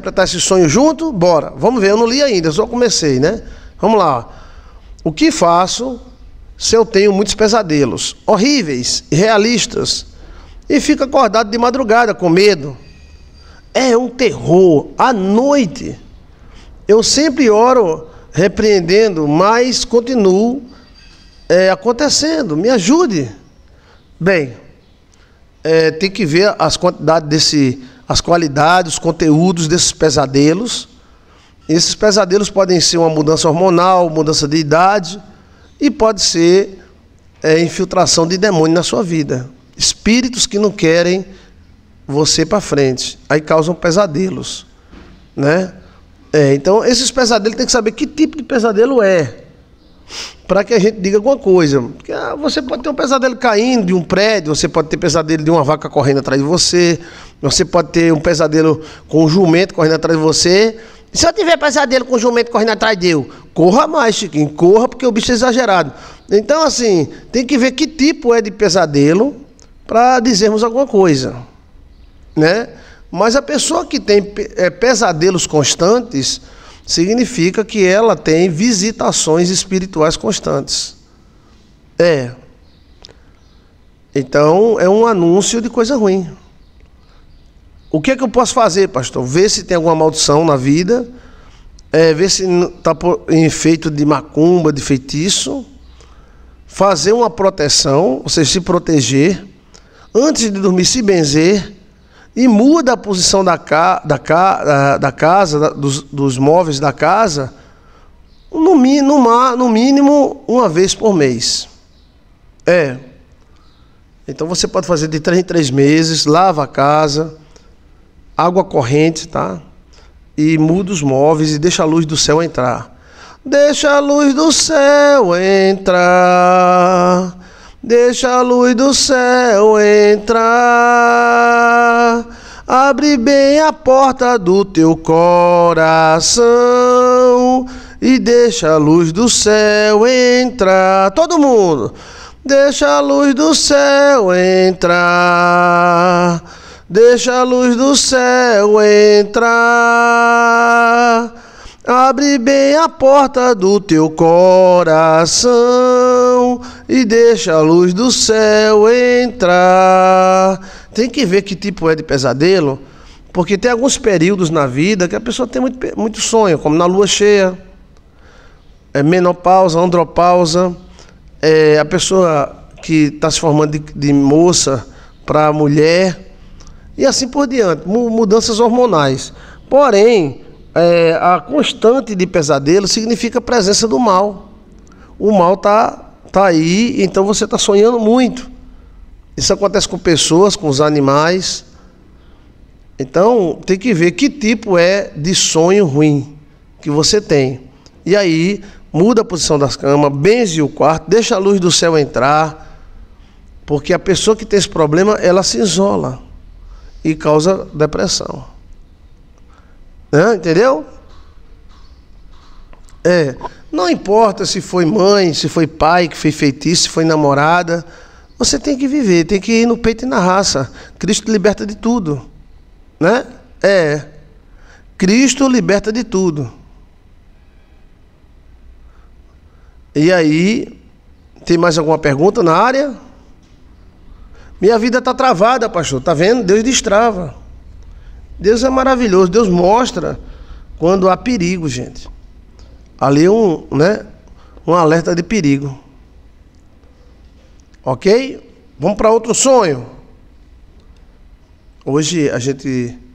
interpretar esse sonho junto? Bora. Vamos ver, eu não li ainda, eu só comecei, né? Vamos lá. O que faço se eu tenho muitos pesadelos horríveis, irrealistas, e fico acordado de madrugada com medo? É um terror. À noite, eu sempre oro repreendendo, mas continuo é, acontecendo. Me ajude. Bem, é, tem que ver as quantidades desse as qualidades, os conteúdos desses pesadelos. Esses pesadelos podem ser uma mudança hormonal, mudança de idade e pode ser é, infiltração de demônio na sua vida. Espíritos que não querem você para frente, aí causam pesadelos, né? É, então esses pesadelos tem que saber que tipo de pesadelo é para que a gente diga alguma coisa. Porque ah, você pode ter um pesadelo caindo de um prédio, você pode ter pesadelo de uma vaca correndo atrás de você, você pode ter um pesadelo com um jumento correndo atrás de você. E se eu tiver pesadelo com um jumento correndo atrás de eu, corra mais, Chiquinho, corra, porque o bicho é exagerado. Então, assim, tem que ver que tipo é de pesadelo para dizermos alguma coisa, né? Mas a pessoa que tem é, pesadelos constantes, significa que ela tem visitações espirituais constantes. É. Então, é um anúncio de coisa ruim. O que é que eu posso fazer, pastor? Ver se tem alguma maldição na vida, é, ver se está em feito de macumba, de feitiço, fazer uma proteção, ou seja, se proteger, antes de dormir, se benzer, e muda a posição da, ca, da, ca, da casa, da, dos, dos, móveis da casa, no, no, no mínimo uma vez por mês. É. Então você pode fazer de três em três meses, lava a casa, água corrente, tá? E muda os móveis e deixa a luz do céu entrar. Deixa a luz do céu entrar Deixa a luz do céu entrar. Abre bem a porta do teu coração e deixa a luz do céu entrar. Todo mundo. Deixa a luz do céu entrar. Deixa a luz do céu entrar. Abre bem a porta do teu coração e deixa a luz do céu entrar. Tem que ver que tipo é de pesadelo, porque tem alguns períodos na vida que a pessoa tem muito, muito sonho, como na lua cheia, é menopausa, andropausa, é a pessoa que está se formando de, de moça para mulher e assim por diante, mudanças hormonais. Porém, é, a constante de pesadelo significa a presença do mal. O mal está tá aí, então você está sonhando muito. Isso acontece com pessoas, com os animais. Então, tem que ver que tipo é de sonho ruim que você tem. E aí, muda a posição das camas, benze o quarto, deixa a luz do céu entrar, porque a pessoa que tem esse problema, ela se isola e causa depressão. Né? Entendeu? É. Não importa se foi mãe, se foi pai que fez feitiço, se foi namorada. Você tem que viver, tem que ir no peito e na raça. Cristo liberta de tudo. Né? É. Cristo liberta de tudo. E aí, tem mais alguma pergunta na área? Minha vida está travada, pastor. Tá vendo? Deus destrava. Deus é maravilhoso. Deus mostra quando há perigo, gente ali um, né, um alerta de perigo. Ok? Vamos para outro sonho. Hoje a gente